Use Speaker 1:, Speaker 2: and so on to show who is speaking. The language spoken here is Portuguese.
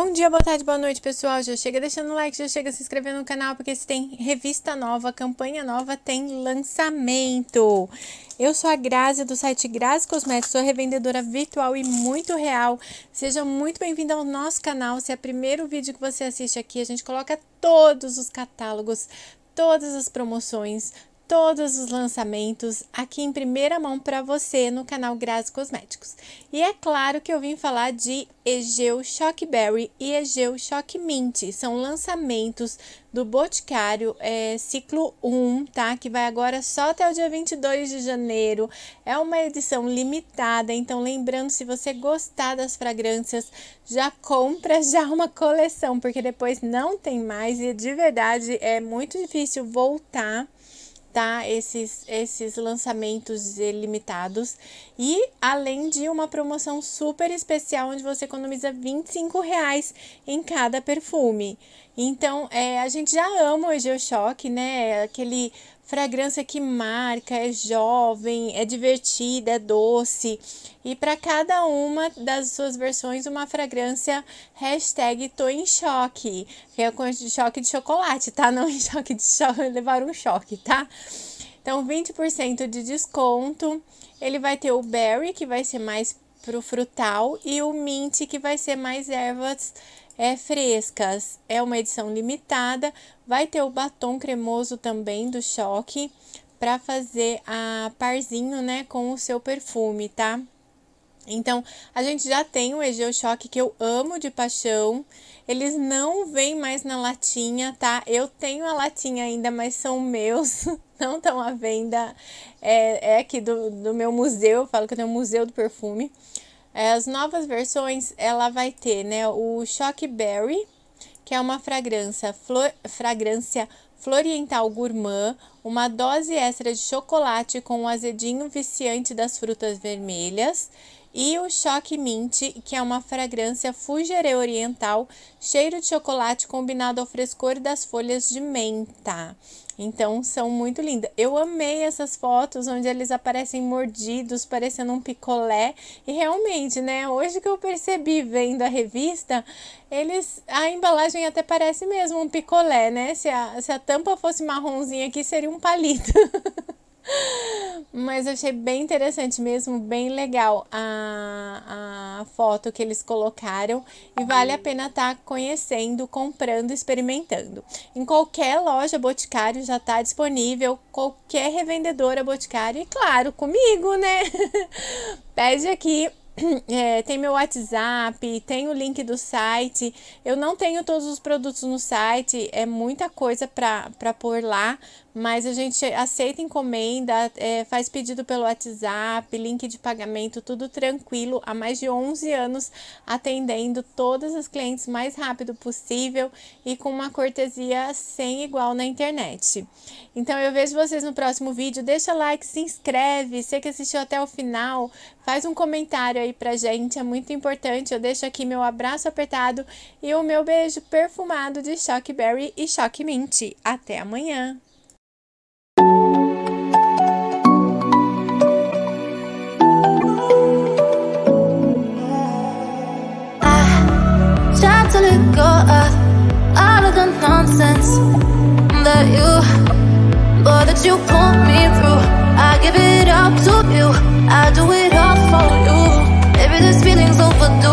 Speaker 1: Bom dia, boa tarde, boa noite, pessoal. Já chega deixando o like, já chega se inscrevendo no canal, porque se tem revista nova, campanha nova, tem lançamento. Eu sou a Grazi do site Grazi Cosméticos, sou revendedora virtual e muito real. Seja muito bem-vindo ao nosso canal. Se é o primeiro vídeo que você assiste aqui, a gente coloca todos os catálogos, todas as promoções, todos os lançamentos aqui em primeira mão para você no canal Grazi Cosméticos. E é claro que eu vim falar de Egeu Shock Berry e Egeu Shock Mint. São lançamentos do Boticário é, Ciclo 1, tá? Que vai agora só até o dia 22 de janeiro. É uma edição limitada, então lembrando, se você gostar das fragrâncias, já compra já uma coleção, porque depois não tem mais e de verdade é muito difícil voltar esses, esses lançamentos limitados e além de uma promoção super especial onde você economiza 25 reais em cada perfume. Então, é, a gente já ama o Egeochoque, né? É aquele Fragrância que marca, é jovem, é divertida, é doce. E para cada uma das suas versões, uma fragrância hashtag tô em choque. Que é com choque de chocolate, tá? Não em choque de choque, levar um choque, tá? Então, 20% de desconto. Ele vai ter o berry, que vai ser mais pro frutal e o mint que vai ser mais ervas é, frescas. É uma edição limitada. Vai ter o batom cremoso também do Choque para fazer a parzinho, né, com o seu perfume, tá? Então, a gente já tem o Egeu Choque que eu amo de paixão. Eles não vêm mais na latinha, tá? Eu tenho a latinha ainda, mas são meus, não estão à venda. É, é aqui do, do meu museu, eu falo que eu tenho um museu do perfume. É, as novas versões, ela vai ter, né? O Choque Berry, que é uma fragrância, flor, fragrância Floriental Gourmand, uma dose extra de chocolate com o um azedinho viciante das frutas vermelhas e o Choque Mint, que é uma fragrância fugere oriental, cheiro de chocolate combinado ao frescor das folhas de menta. Então são muito lindas. Eu amei essas fotos onde eles aparecem mordidos, parecendo um picolé. E realmente, né? Hoje que eu percebi vendo a revista, eles. A embalagem até parece mesmo um picolé, né? Se a, se a tampa fosse marronzinha aqui, seria um palito. Mas eu achei bem interessante mesmo, bem legal a, a foto que eles colocaram e vale a pena estar tá conhecendo, comprando, experimentando. Em qualquer loja Boticário já está disponível, qualquer revendedora Boticário e claro, comigo, né? Pede aqui é, tem meu WhatsApp, tem o link do site. Eu não tenho todos os produtos no site, é muita coisa para pôr lá, mas a gente aceita encomenda, é, faz pedido pelo WhatsApp, link de pagamento, tudo tranquilo. Há mais de 11 anos atendendo todas as clientes mais rápido possível e com uma cortesia sem igual na internet. Então eu vejo vocês no próximo vídeo. Deixa like, se inscreve. Você que assistiu até o final, Faz um comentário aí pra gente, é muito importante. Eu deixo aqui meu abraço apertado e o meu beijo perfumado de Choque Berry e Choque Mint. Até amanhã! you, that you me through. I give it up to you. I do it. this feeling's overdone